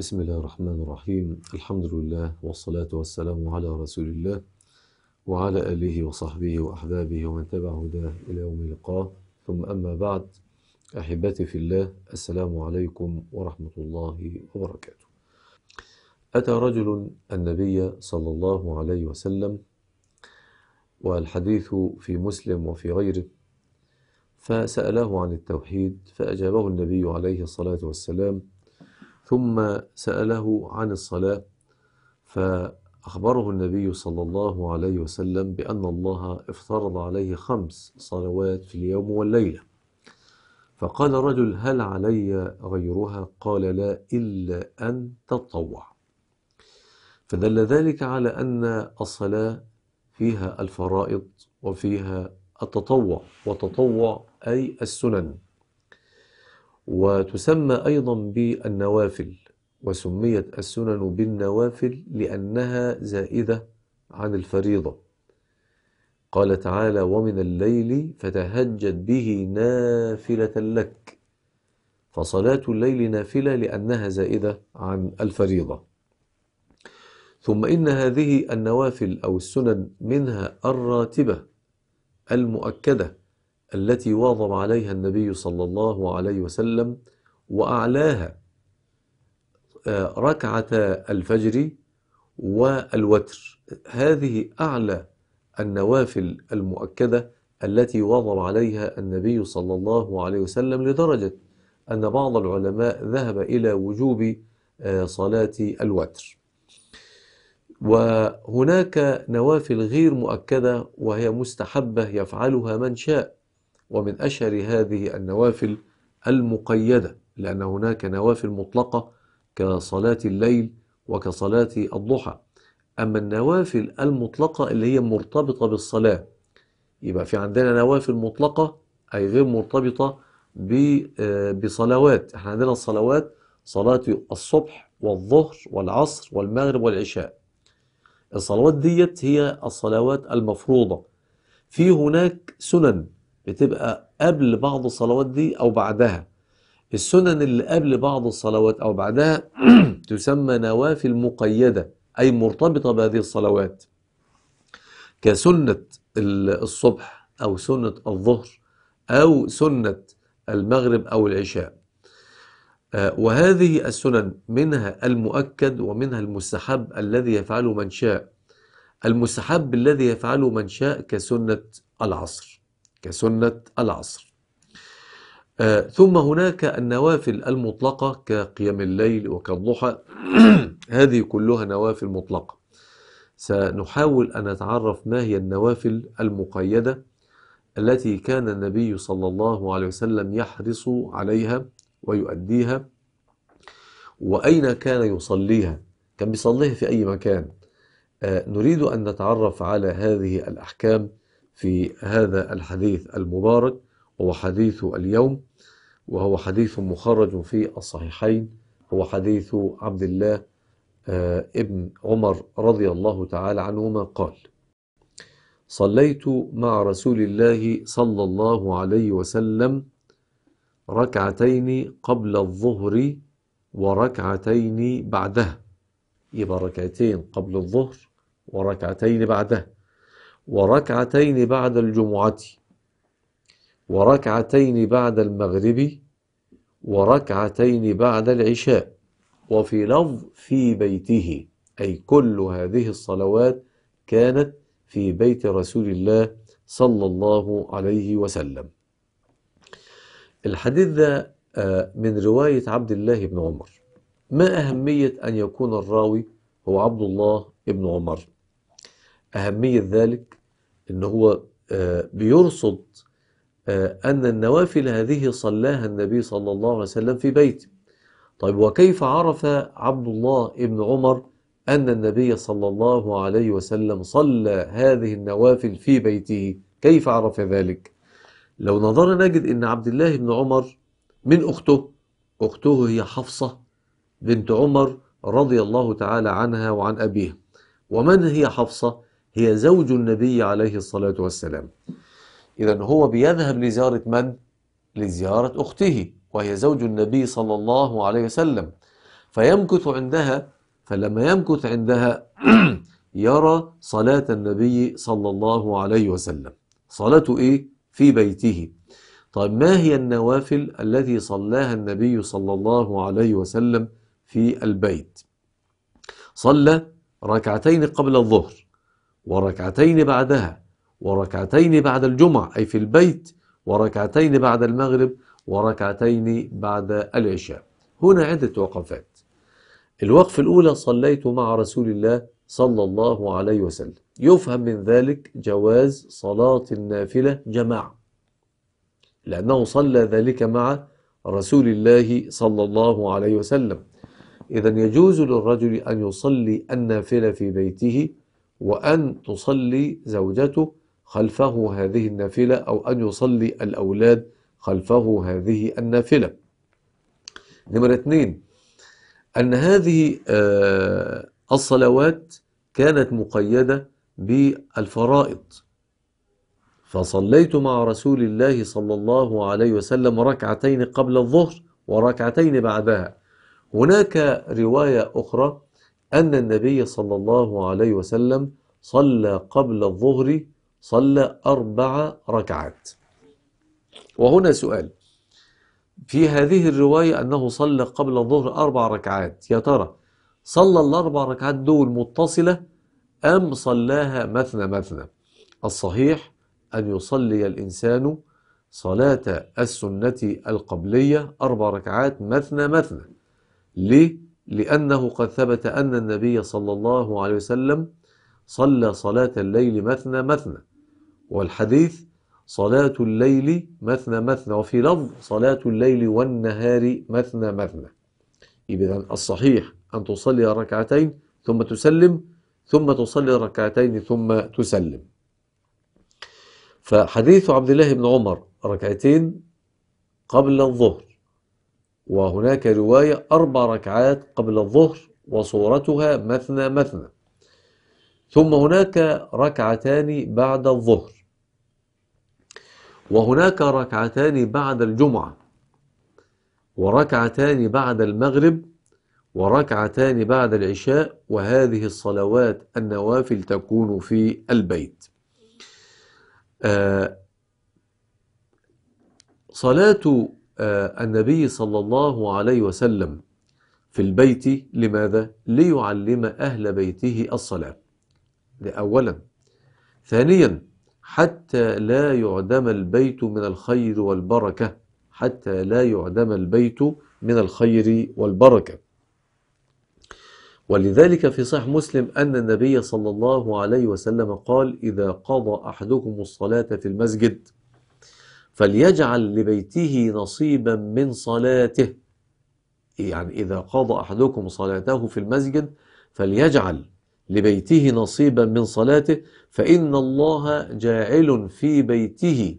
بسم الله الرحمن الرحيم الحمد لله والصلاة والسلام على رسول الله وعلى آله وصحبه وأحبابه ومن تبع هداه إلى يوم اللقاء ثم أما بعد أحبتي في الله السلام عليكم ورحمة الله وبركاته أتى رجل النبي صلى الله عليه وسلم والحديث في مسلم وفي غيره فسأله عن التوحيد فأجابه النبي عليه الصلاة والسلام ثم سأله عن الصلاة فأخبره النبي صلى الله عليه وسلم بأن الله افترض عليه خمس صلوات في اليوم والليلة فقال رجل هل علي غيرها قال لا إلا أن تطوع فدل ذلك على أن الصلاة فيها الفرائض وفيها التطوع وتطوع أي السنن وتسمى أيضا بالنوافل وسميت السنن بالنوافل لأنها زائدة عن الفريضة قال تعالى ومن الليل فتهجد به نافلة لك فصلاة الليل نافلة لأنها زائدة عن الفريضة ثم إن هذه النوافل أو السنن منها الراتبة المؤكدة التي واظب عليها النبي صلى الله عليه وسلم وأعلاها آه، ركعتا الفجر والوتر هذه أعلى النوافل المؤكدة التي واظب عليها النبي صلى الله عليه وسلم لدرجة أن بعض العلماء ذهب إلى وجوب آه، صلاة الوتر وهناك نوافل غير مؤكدة وهي مستحبة يفعلها من شاء ومن أشهر هذه النوافل المقيدة لأن هناك نوافل مطلقة كصلاة الليل وكصلاة الضحى أما النوافل المطلقة اللي هي مرتبطة بالصلاة يبقى في عندنا نوافل مطلقة أي غير مرتبطة آه، بصلوات احنا عندنا الصلوات صلاة الصبح والظهر والعصر والمغرب والعشاء الصلوات ديت هي الصلوات المفروضة في هناك سنن بتبقى قبل بعض الصلوات دي أو بعدها السنن اللي قبل بعض الصلوات أو بعدها تسمى نوافل مقيدة أي مرتبطة بهذه الصلوات كسنة الصبح أو سنة الظهر أو سنة المغرب أو العشاء آه، وهذه السنن منها المؤكد ومنها المستحب الذي يفعله من شاء المستحب الذي يفعله من شاء كسنة العصر كسنة العصر آه، ثم هناك النوافل المطلقة كقيام الليل وكالضحى هذه كلها نوافل مطلقة سنحاول أن نتعرف ما هي النوافل المقيدة التي كان النبي صلى الله عليه وسلم يحرص عليها ويؤديها وأين كان يصليها كان بيصليها في أي مكان آه، نريد أن نتعرف على هذه الأحكام في هذا الحديث المبارك هو حديث اليوم وهو حديث مخرج في الصحيحين هو حديث عبد الله آه، ابن عمر رضي الله تعالى عنهما قال صليت مع رسول الله صلى الله عليه وسلم ركعتين قبل الظهر وركعتين بعدها يبقى ركعتين قبل الظهر وركعتين بعدها وركعتين بعد الجمعة وركعتين بعد المغرب وركعتين بعد العشاء وفي لفظ في بيته أي كل هذه الصلوات كانت في بيت رسول الله صلى الله عليه وسلم الحديث ده آه، من رواية عبد الله بن عمر ما أهمية أن يكون الراوي هو عبد الله بن عمر أهمية ذلك ان هو آه، بيرصد آه، ان النوافل هذه صلاها النبي صلى الله عليه وسلم في بيته طيب وكيف عرف عبد الله ابن عمر أن النبي صلى الله عليه وسلم صلى هذه النوافل في بيته كيف عرف ذلك لو نظرنا نجد أن عبد الله بن عمر من أخته أخته هي حفصة بنت عمر رضي الله تعالى عنها وعن أبيها ومن هي حفصة هي زوج النبي عليه الصلاة والسلام إذا هو بيذهب لزيارة من؟ لزيارة أخته وهي زوج النبي صلى الله عليه وسلم فيمكث عندها فلما يمكث عندها يرى صلاة النبي صلى الله عليه وسلم صلاته إيه؟ في بيته طيب ما هي النوافل التي صلاها النبي صلى الله عليه وسلم في البيت صلى ركعتين قبل الظهر وركعتين بعدها وركعتين بعد الجمعة أي في البيت وركعتين بعد المغرب وركعتين بعد العشاء هنا عدة وقفات الوقف الأولى صليت مع رسول الله صلى الله عليه وسلم يفهم من ذلك جواز صلاة النافلة جماعة لأنه صلى ذلك مع رسول الله صلى الله عليه وسلم إذا يجوز للرجل أن يصلي النافلة في بيته وأن تصلي زوجته خلفه هذه النافلة أو أن يصلي الأولاد خلفه هذه النافلة نمرة اثنين أن هذه آه، الصلوات كانت مقيدة بالفرائض فصليت مع رسول الله صلى الله عليه وسلم ركعتين قبل الظهر وركعتين بعدها هناك رواية أخرى أن النبي صلى الله عليه وسلم صلى قبل الظهر صلى أربع ركعات وهنا سؤال في هذه الرواية أنه صلى قبل الظهر أربع ركعات يا ترى صلى الأربع ركعات دول متصلة أم صلاها مثنى مثنى الصحيح أن يصلي الإنسان صلاة السنة القبلية أربع ركعات مثنى مثنى ليه؟ لأنه قد ثبت أن النبي صلى الله عليه وسلم صلى صلاة الليل مثنى مثنى والحديث صلاة الليل مثنى مثنى وفي لفظ صلاة الليل والنهار مثنى مثنى إذا الصحيح أن تصلي ركعتين ثم تسلم ثم تصلي ركعتين ثم تسلم فحديث عبد الله بن عمر ركعتين قبل الظهر وهناك رواية أربع ركعات قبل الظهر وصورتها مثنى مثنى ثم هناك ركعتان بعد الظهر وهناك ركعتان بعد الجمعة وركعتان بعد المغرب وركعتان بعد العشاء وهذه الصلوات النوافل تكون في البيت آه صلاة آه، النبي صلى الله عليه وسلم في البيت لماذا؟ ليعلم أهل بيته الصلاة أولا ثانيا حتى لا يعدم البيت من الخير والبركة حتى لا يعدم البيت من الخير والبركة ولذلك في صحيح مسلم أن النبي صلى الله عليه وسلم قال إذا قضى أحدكم الصلاة في المسجد فليجعل لبيته نصيبا من صلاته يعني إذا قضى أحدكم صلاته في المسجد فليجعل لبيته نصيبا من صلاته فإن الله جاعل في بيته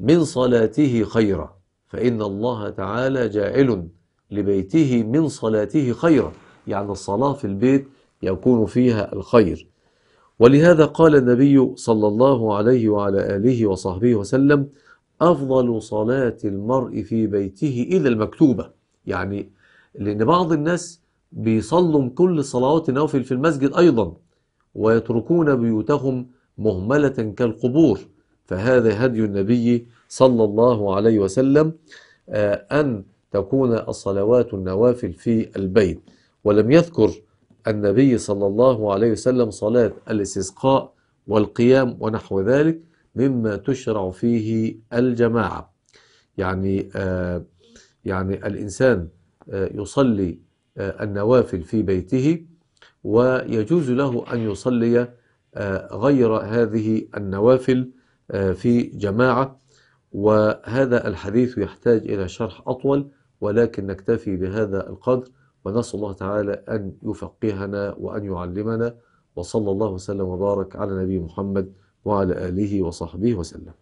من صلاته خيرا فإن الله تعالى جاعل لبيته من صلاته خيرا يعني الصلاة في البيت يكون فيها الخير ولهذا قال النبي صلى الله عليه وعلى آله وصحبه وسلم أفضل صلاة المرء في بيته إلى المكتوبة يعني لأن بعض الناس بيصلوا كل صلوات النوافل في المسجد أيضا ويتركون بيوتهم مهملة كالقبور فهذا هدي النبي صلى الله عليه وسلم آه، أن تكون الصلوات النوافل في البيت ولم يذكر النبي صلى الله عليه وسلم صلاة الاستسقاء والقيام ونحو ذلك مما تشرع فيه الجماعة يعني آه يعني الإنسان آه يصلي آه النوافل في بيته ويجوز له أن يصلي آه، غير هذه النوافل آه، في جماعة وهذا الحديث يحتاج إلى شرح أطول ولكن نكتفي بهذا القدر ونسأل الله تعالى أن يفقهنا وأن يعلمنا وصلى الله وسلم وبارك على نبي محمد وعلى آله وصحبه وسلم